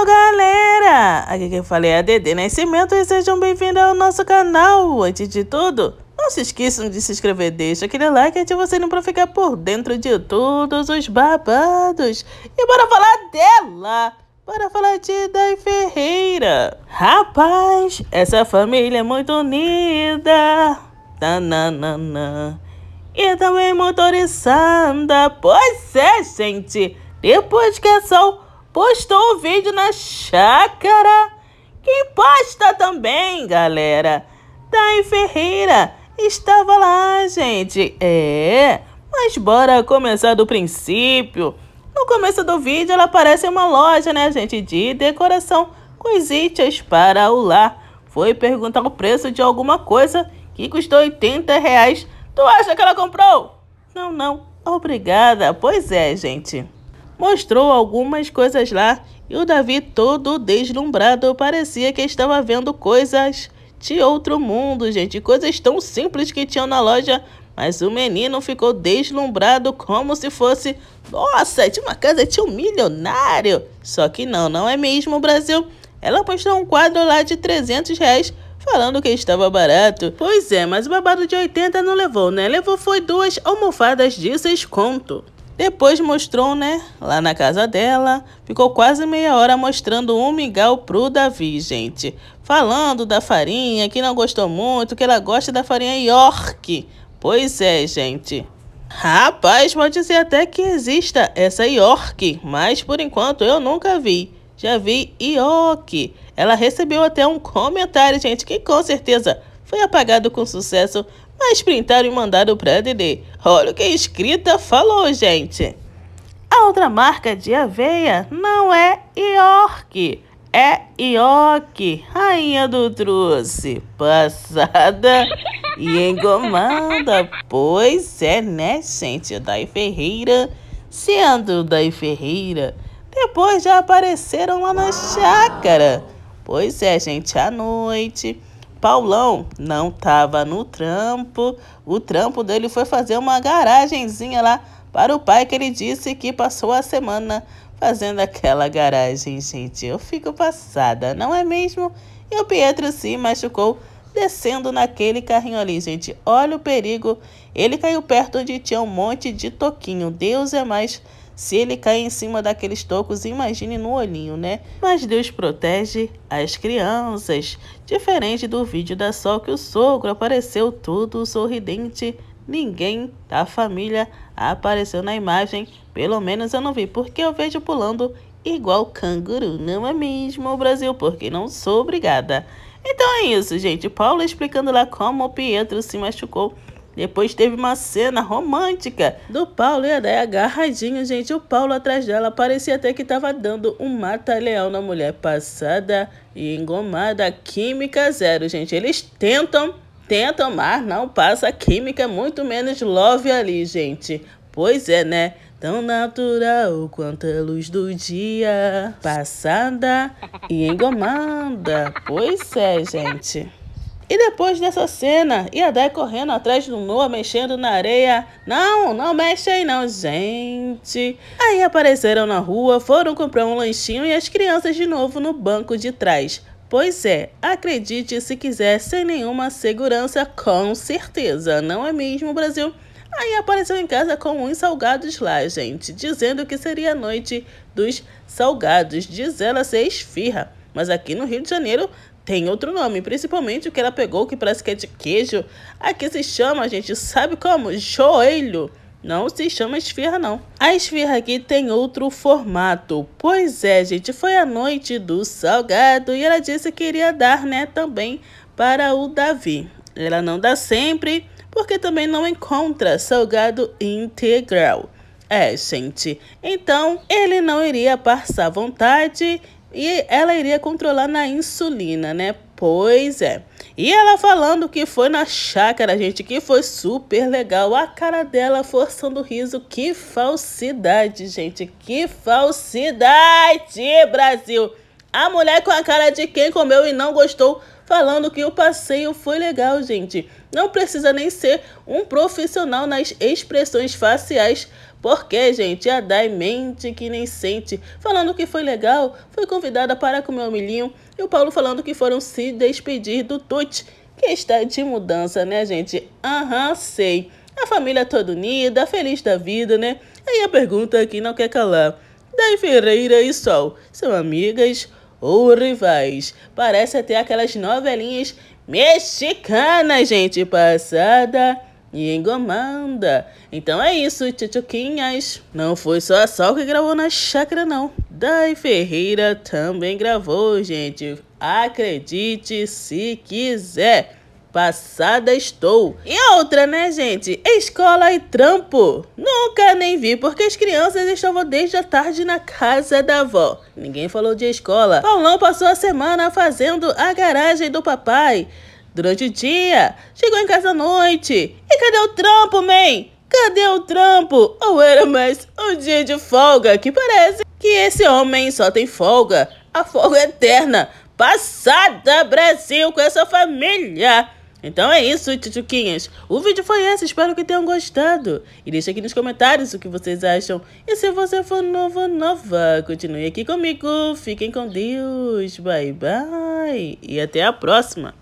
Fala galera! Aqui quem fala é a Dede Nascimento e sejam bem-vindos ao nosso canal. Antes de tudo, não se esqueçam de se inscrever, deixa aquele like e ativa o sininho pra ficar por dentro de todos os babados. E bora falar dela! Bora falar de Dai Ferreira. Rapaz, essa família é muito unida. Tananana. E também motorizada. Pois é, gente. Depois que essa postou o vídeo na chácara. Quem posta também, galera? Daí Ferreira estava lá, gente. É, mas bora começar do princípio. No começo do vídeo, ela aparece em uma loja, né, gente, de decoração, coisitas para o lar. Foi perguntar o preço de alguma coisa que custou 80 reais. Tu acha que ela comprou? Não, não. Obrigada. Pois é, gente mostrou algumas coisas lá e o Davi, todo deslumbrado, parecia que estava vendo coisas de outro mundo, gente. Coisas tão simples que tinham na loja, mas o menino ficou deslumbrado como se fosse... Nossa, tinha uma casa tinha um milionário! Só que não, não é mesmo, Brasil. Ela postou um quadro lá de 300 reais falando que estava barato. Pois é, mas o babado de 80 não levou, né? Levou foi duas almofadas de desconto. Depois mostrou, né, lá na casa dela. Ficou quase meia hora mostrando um migal pro Davi, gente. Falando da farinha, que não gostou muito, que ela gosta da farinha York. Pois é, gente. Rapaz, pode ser até que exista essa York, mas por enquanto eu nunca vi. Já vi York. Ela recebeu até um comentário, gente, que com certeza foi apagado com sucesso mas printaram e mandaram pra Dede. Olha o que a escrita falou, gente. A outra marca de aveia não é York, é York rainha do truce, passada e engomada. Pois é, né, gente? Dai Ferreira, sendo Dai Ferreira, depois já apareceram lá na chácara. Pois é, gente, à noite Paulão não estava no trampo. O trampo dele foi fazer uma garagenzinha lá para o pai que ele disse que passou a semana fazendo aquela garagem. Gente, eu fico passada, não é mesmo? E o Pietro se machucou descendo naquele carrinho ali, gente. Olha o perigo. Ele caiu perto onde tinha é um monte de toquinho. Deus é mais. Se ele cair em cima daqueles tocos, imagine no olhinho, né? Mas Deus protege as crianças. Diferente do vídeo da Sol que o sogro apareceu todo sorridente. Ninguém da família apareceu na imagem. Pelo menos eu não vi, porque eu vejo pulando igual canguru. Não é mesmo, Brasil, porque não sou obrigada. Então é isso, gente. Paulo explicando lá como o Pietro se machucou depois teve uma cena romântica do Paulo e a Déia agarradinho, gente. O Paulo atrás dela parecia até que estava dando um mata-leão na mulher passada e engomada. Química zero, gente. Eles tentam, tentam, mas não passa química, muito menos love ali, gente. Pois é, né? Tão natural quanto a luz do dia passada e engomada. Pois é, gente. E depois dessa cena, e a Yadai correndo atrás do Noah, mexendo na areia. Não, não mexe aí não, gente. Aí apareceram na rua, foram comprar um lanchinho e as crianças de novo no banco de trás. Pois é, acredite se quiser, sem nenhuma segurança, com certeza, não é mesmo, Brasil? Aí apareceu em casa com uns salgados lá, gente, dizendo que seria a noite dos salgados. Diz ela ser esfirra. Mas aqui no Rio de Janeiro tem outro nome, principalmente o que ela pegou, que parece que é de queijo. Aqui se chama, gente, sabe como? Joelho. Não se chama esfirra, não. A esfirra aqui tem outro formato. Pois é, gente, foi a noite do salgado e ela disse que iria dar, né, também para o Davi. Ela não dá sempre, porque também não encontra salgado integral. É, gente, então ele não iria passar vontade e ela iria controlar na insulina, né? Pois é. E ela falando que foi na chácara, gente, que foi super legal. A cara dela forçando o riso. Que falsidade, gente. Que falsidade, Brasil. A mulher com a cara de quem comeu e não gostou, falando que o passeio foi legal, gente. Não precisa nem ser um profissional nas expressões faciais, porque, gente, a Dai mente que nem sente. Falando que foi legal, foi convidada para comer o milhinho, e o Paulo falando que foram se despedir do Tuti, que está de mudança, né, gente? Aham, uhum, sei. A família toda unida, feliz da vida, né? Aí a pergunta que não quer calar. Dai Ferreira e Sol, são amigas ou rivais. Parece até aquelas novelinhas mexicanas, gente, passada e engomanda. Então é isso, tchutchuquinhas. Não foi só a Sol que gravou na chácara, não. Dai Ferreira também gravou, gente. Acredite se quiser. Passada estou. E outra, né, gente? Escola e trampo. Nunca nem vi, porque as crianças estavam desde a tarde na casa da avó. Ninguém falou de escola. Paulão passou a semana fazendo a garagem do papai. Durante o dia, chegou em casa à noite. E cadê o trampo, man? Cadê o trampo? Ou era mais um dia de folga, que parece que esse homem só tem folga. A folga eterna. Passada, Brasil, com essa família. Então é isso, tchutchuquinhas. O vídeo foi esse, espero que tenham gostado. E deixe aqui nos comentários o que vocês acham. E se você for nova, nova, continue aqui comigo. Fiquem com Deus. Bye, bye. E até a próxima.